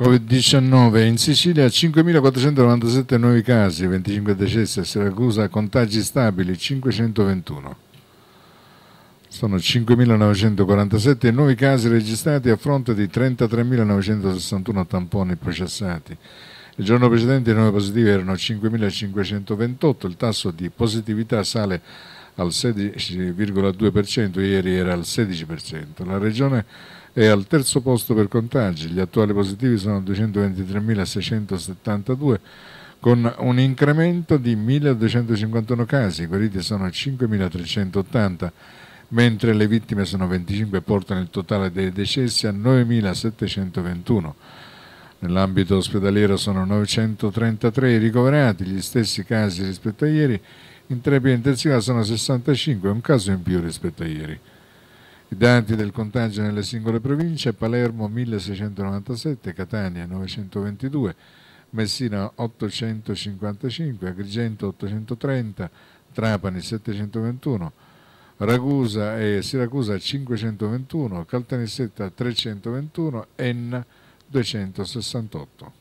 Covid-19 in Sicilia 5.497 nuovi casi, 25 decessi a Siracusa, contagi stabili 521. Sono 5.947 nuovi casi registrati a fronte di 33.961 tamponi processati. Il giorno precedente i nuovi positivi erano 5.528, il tasso di positività sale a al 16,2%, ieri era al 16%. La regione è al terzo posto per contagi, gli attuali positivi sono 223.672 con un incremento di 1.251 casi, i guariti sono 5.380 mentre le vittime sono 25 e portano il totale dei decessi a 9.721. Nell'ambito ospedaliero sono 933 i ricoverati, gli stessi casi rispetto a ieri, in terapia intensiva sono 65, un caso in più rispetto a ieri. I dati del contagio nelle singole province, Palermo 1697, Catania 922, Messina 855, Agrigento 830, Trapani 721, Ragusa e Siracusa 521, Caltanissetta 321, Enna 321. 268.